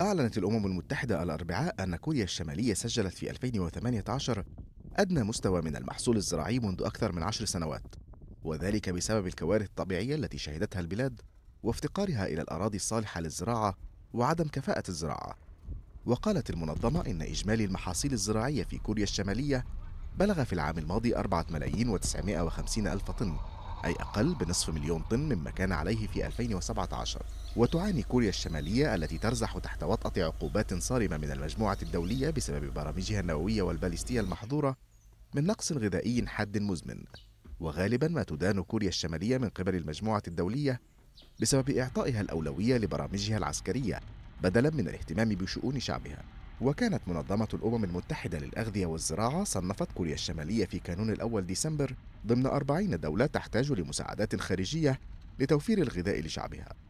أعلنت الأمم المتحدة الأربعاء أن كوريا الشمالية سجلت في 2018 أدنى مستوى من المحصول الزراعي منذ أكثر من عشر سنوات وذلك بسبب الكوارث الطبيعية التي شهدتها البلاد وافتقارها إلى الأراضي الصالحة للزراعة وعدم كفاءة الزراعة وقالت المنظمة إن إجمالي المحاصيل الزراعية في كوريا الشمالية بلغ في العام الماضي 4 ملايين و950 ألف طن أي أقل بنصف مليون طن مما كان عليه في 2017 وتعاني كوريا الشمالية التي ترزح تحت وطأة عقوبات صارمة من المجموعة الدولية بسبب برامجها النووية والباليستية المحظورة من نقص غذائي حاد مزمن وغالبا ما تدان كوريا الشمالية من قبل المجموعة الدولية بسبب إعطائها الأولوية لبرامجها العسكرية بدلا من الاهتمام بشؤون شعبها وكانت منظمة الأمم المتحدة للأغذية والزراعة صنفت كوريا الشمالية في كانون الأول ديسمبر ضمن 40 دولة تحتاج لمساعدات خارجية لتوفير الغذاء لشعبها